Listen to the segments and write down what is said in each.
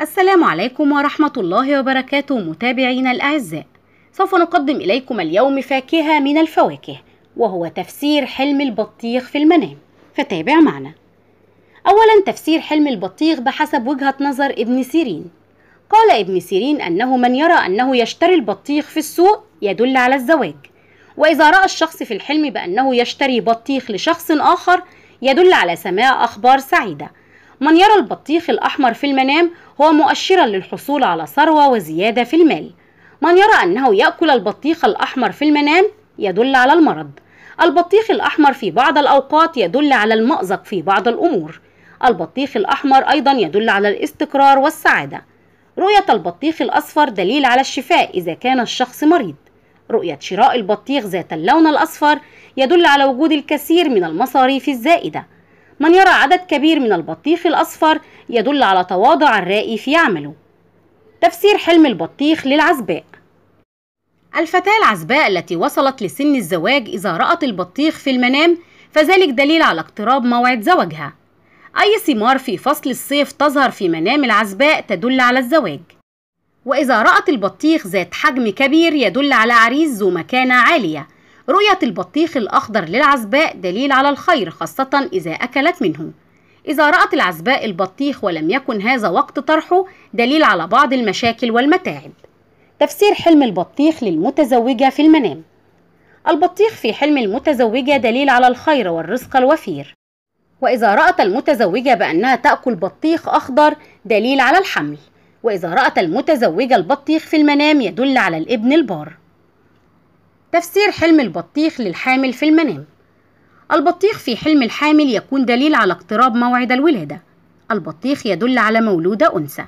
السلام عليكم ورحمة الله وبركاته متابعينا الأعزاء سوف نقدم إليكم اليوم فاكهة من الفواكه وهو تفسير حلم البطيخ في المنام فتابع معنا أولا تفسير حلم البطيخ بحسب وجهة نظر ابن سيرين قال ابن سيرين أنه من يرى أنه يشتري البطيخ في السوق يدل على الزواج وإذا رأى الشخص في الحلم بأنه يشتري بطيخ لشخص آخر يدل على سماع أخبار سعيدة من يرى البطيخ الأحمر في المنام هو مؤشرا للحصول على ثروة وزيادة في المال من يرى أنه يأكل البطيخ الأحمر في المنام يدل على المرض البطيخ الأحمر في بعض الأوقات يدل على المأزق في بعض الأمور البطيخ الأحمر أيضا يدل على الاستقرار والسعادة رؤية البطيخ الأصفر دليل على الشفاء إذا كان الشخص مريض رؤية شراء البطيخ ذات اللون الأصفر يدل على وجود الكثير من المصاريف الزائدة من يرى عدد كبير من البطيخ الأصفر يدل على تواضع الرائي في عمله تفسير حلم البطيخ للعزباء الفتاة العزباء التي وصلت لسن الزواج إذا رأت البطيخ في المنام فذلك دليل على اقتراب موعد زواجها أي ثمار في فصل الصيف تظهر في منام العزباء تدل على الزواج وإذا رأت البطيخ ذات حجم كبير يدل على عريس ذو مكانة عالية رؤية البطيخ الأخضر للعزباء دليل على الخير خاصة إذا أكلت منه إذا رأت العزباء البطيخ ولم يكن هذا وقت طرحه دليل على بعض المشاكل والمتاعب تفسير حلم البطيخ للمتزوجة في المنام البطيخ في حلم المتزوجة دليل على الخير والرزق الوفير وإذا رأت المتزوجة بأنها تأكل بطيخ أخضر دليل على الحمل وإذا رأت المتزوجة البطيخ في المنام يدل على الابن البار تفسير حلم البطيخ للحامل في المنام البطيخ في حلم الحامل يكون دليل على اقتراب موعد الولادة البطيخ يدل على مولودة أنثى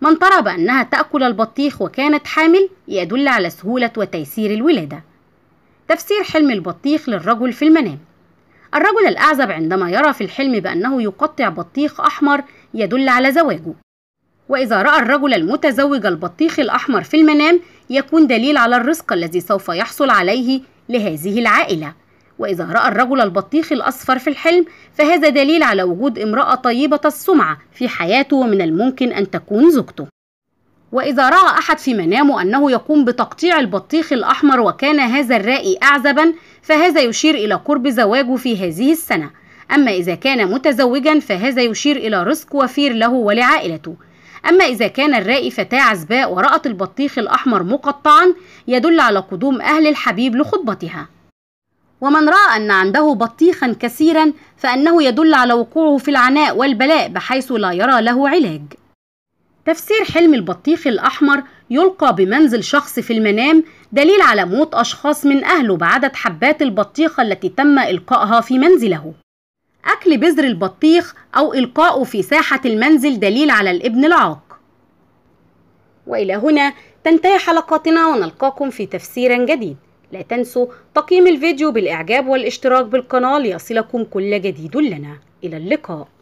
من ترى بأنها تأكل البطيخ وكانت حامل يدل على سهولة وتيسير الولادة تفسير حلم البطيخ للرجل في المنام الرجل الأعزب عندما يرى في الحلم بأنه يقطع بطيخ أحمر يدل على زواجه وإذا رأى الرجل المتزوج البطيخ الأحمر في المنام يكون دليل على الرزق الذي سوف يحصل عليه لهذه العائلة وإذا رأى الرجل البطيخ الأصفر في الحلم فهذا دليل على وجود امرأة طيبة السمعة في حياته ومن الممكن أن تكون زوجته وإذا رأى أحد في منامه أنه يقوم بتقطيع البطيخ الأحمر وكان هذا الرائي أعزبا فهذا يشير إلى قرب زواجه في هذه السنة أما إذا كان متزوجا فهذا يشير إلى رزق وفير له ولعائلته أما إذا كان الرائي فتاة عزباء ورأت البطيخ الأحمر مقطعا يدل على قدوم أهل الحبيب لخطبتها ومن رأى أن عنده بطيخا كثيرا فأنه يدل على وقوعه في العناء والبلاء بحيث لا يرى له علاج تفسير حلم البطيخ الأحمر يلقى بمنزل شخص في المنام دليل على موت أشخاص من أهله بعدد حبات البطيخة التي تم إلقائها في منزله أكل بذر البطيخ أو إلقاؤه في ساحة المنزل دليل على الابن العاق وإلى هنا تنتهي حلقاتنا ونلقاكم في تفسير جديد لا تنسوا تقييم الفيديو بالإعجاب والاشتراك بالقناة ليصلكم كل جديد لنا إلى اللقاء